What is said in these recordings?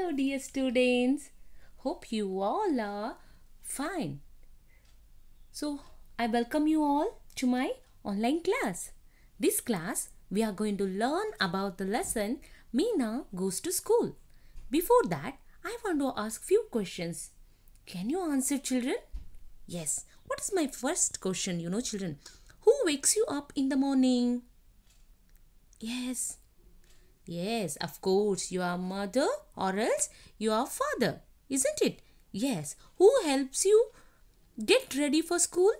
Hello, dear students. Hope you all are fine. So, I welcome you all to my online class. This class, we are going to learn about the lesson Mina goes to school. Before that, I want to ask few questions. Can you answer, children? Yes. What is my first question, you know, children? Who wakes you up in the morning? Yes. Yes, of course, your mother or else your father, isn't it? Yes. Who helps you get ready for school?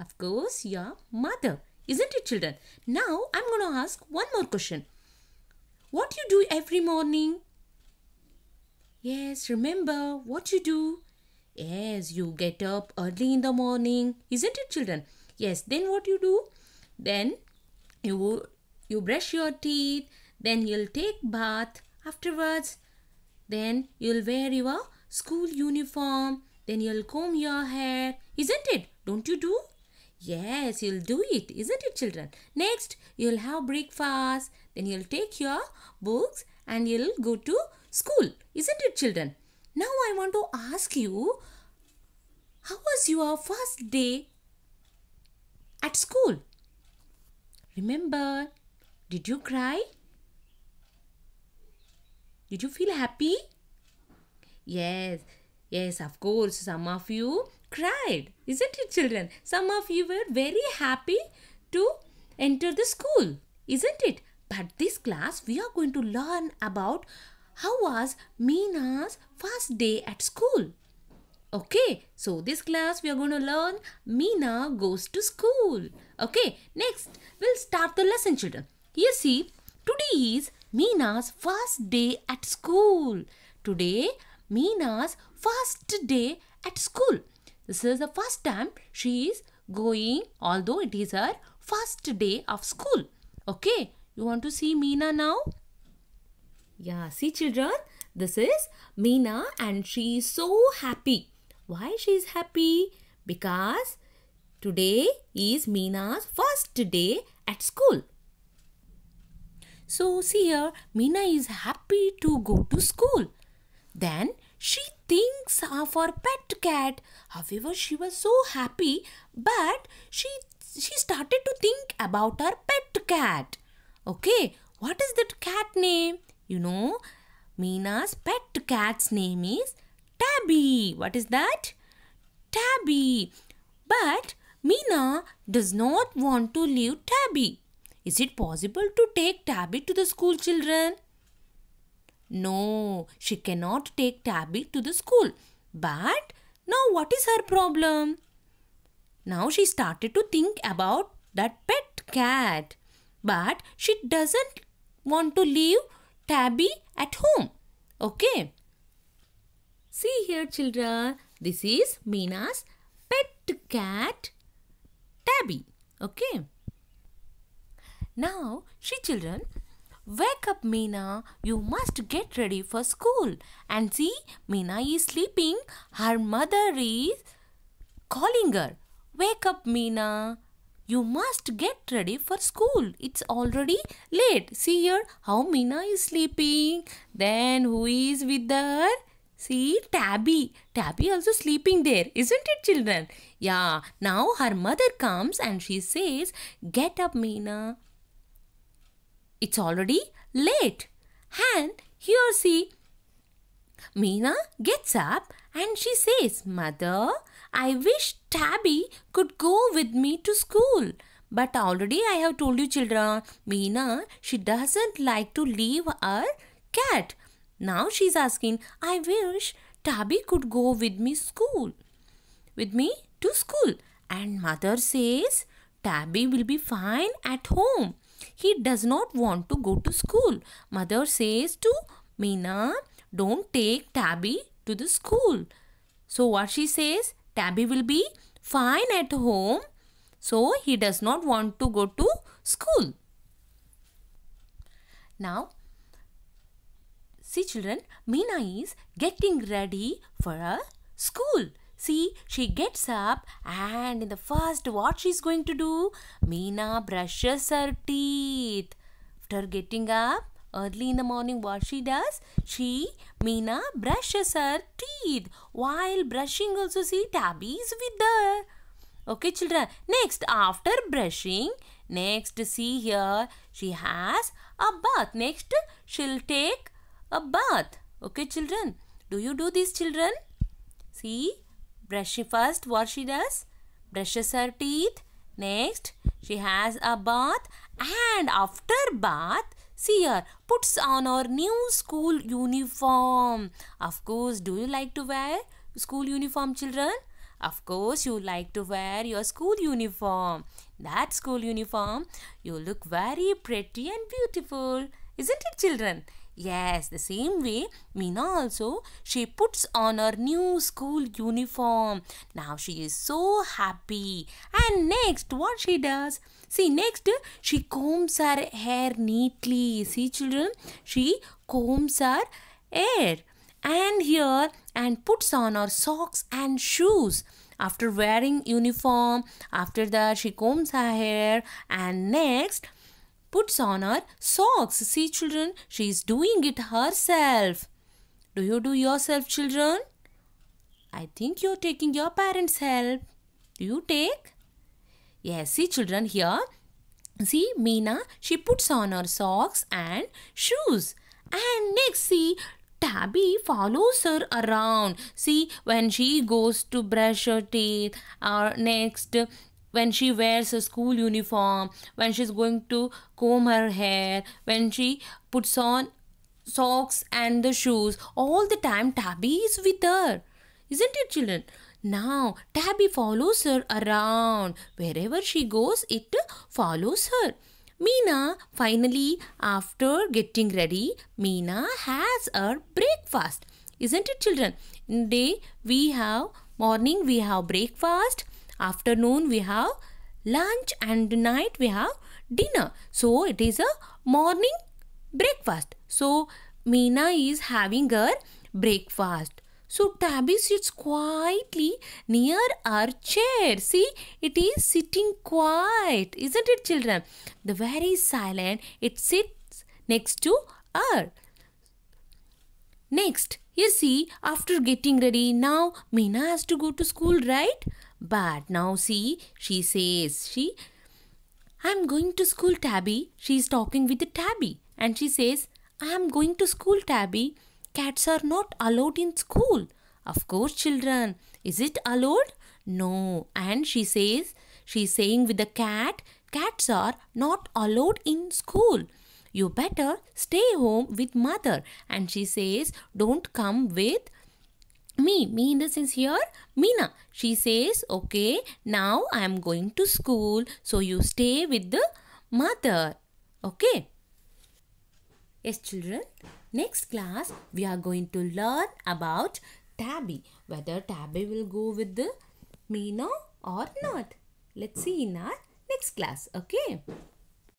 Of course, your mother, isn't it, children? Now I'm going to ask one more question. What you do every morning? Yes, remember what you do. Yes, you get up early in the morning, isn't it, children? Yes, then what you do? Then you you brush your teeth, then you'll take bath, afterwards. Then you'll wear your school uniform. Then you'll comb your hair. Isn't it? Don't you do? Yes, you'll do it. Isn't it, children? Next, you'll have breakfast. Then you'll take your books and you'll go to school. Isn't it, children? Now I want to ask you, how was your first day at school? Remember, did you cry? Did you feel happy? Yes, yes, of course. Some of you cried, isn't it, children? Some of you were very happy to enter the school, isn't it? But this class, we are going to learn about how was Meena's first day at school. Okay, so this class we are going to learn Meena goes to school. Okay, next we'll start the lesson children. You see, today is Meena's first day at school. Today, Meena's first day at school. This is the first time she is going, although it is her first day of school. Okay, you want to see Meena now? Yeah, see children, this is Meena and she is so happy. Why she is happy? Because today is Meena's first day at school. So see here, Mina is happy to go to school. Then she thinks of her pet cat. However, she was so happy, but she she started to think about her pet cat. Okay, what is that cat name? You know, Mina's pet cat's name is Tabby. What is that? Tabby. But Mina does not want to leave Tabby. Is it possible to take Tabby to the school, children? No, she cannot take Tabby to the school. But now what is her problem? Now she started to think about that pet cat. But she doesn't want to leave Tabby at home. Okay. See here children, this is Meena's pet cat Tabby. Okay. Now, she children, wake up Meena, you must get ready for school. And see, Meena is sleeping, her mother is calling her. Wake up Meena, you must get ready for school. It's already late. See here how Meena is sleeping. Then who is with her? See, Tabby. Tabby also sleeping there, isn't it, children? Yeah, now her mother comes and she says, Get up, Meena. It's already late. And here see, Meena gets up and she says, Mother, I wish Tabby could go with me to school. But already I have told you children, Meena, she doesn't like to leave her cat. Now she's asking, I wish Tabby could go with me school. With me to school. And mother says, Tabby will be fine at home. He does not want to go to school. Mother says to Meena, don't take Tabby to the school. So what she says, Tabby will be fine at home. So he does not want to go to school. Now, see children, Meena is getting ready for a school. See, she gets up and in the first what she's going to do? Meena brushes her teeth. After getting up, early in the morning what she does? She, Meena, brushes her teeth. While brushing also see Tabby is with her. Okay children, next after brushing, next see here, she has a bath. Next, she'll take a bath. Okay children, do you do this children? See, brush first what she does? Brushes her teeth. Next, she has a bath and after bath, see her, puts on her new school uniform. Of course, do you like to wear school uniform children? Of course, you like to wear your school uniform. That school uniform, you look very pretty and beautiful. Isn't it children? Yes, the same way, Meena also, she puts on her new school uniform. Now she is so happy. And next, what she does? See, next, she combs her hair neatly. See, children, she combs her hair. And here, and puts on her socks and shoes after wearing uniform after that she combs her hair and next puts on her socks. See children, she is doing it herself. Do you do yourself children? I think you're taking your parents' help. Do you take? Yes, see children here. See Meena, she puts on her socks and shoes. And next see Tabby follows her around. See, when she goes to brush her teeth, or next when she wears a school uniform, when she's going to comb her hair, when she puts on socks and the shoes, all the time Tabby is with her. Isn't it, children? Now, Tabby follows her around. Wherever she goes, it follows her. Meena, finally, after getting ready, Meena has her breakfast. Isn't it, children? In day, we have morning, we have breakfast afternoon we have lunch and night we have dinner so it is a morning breakfast so Meena is having her breakfast so Tabby sits quietly near our chair. See, it is sitting quiet, isn't it, children? The very silent, it sits next to her. Next, you see, after getting ready, now Meena has to go to school, right? But now see, she says, she, I'm going to school, Tabby. She's talking with the Tabby. And she says, I am going to school, Tabby. Cats are not allowed in school. Of course, children. Is it allowed? No. And she says, she's saying with the cat, cats are not allowed in school. You better stay home with mother. And she says, don't come with me. Me in the sense here, Meena, She says, okay, now I am going to school. So you stay with the mother. Okay. Yes, children. Next class, we are going to learn about Tabby. Whether Tabby will go with the Meena or not. Let's see in our next class. Okay.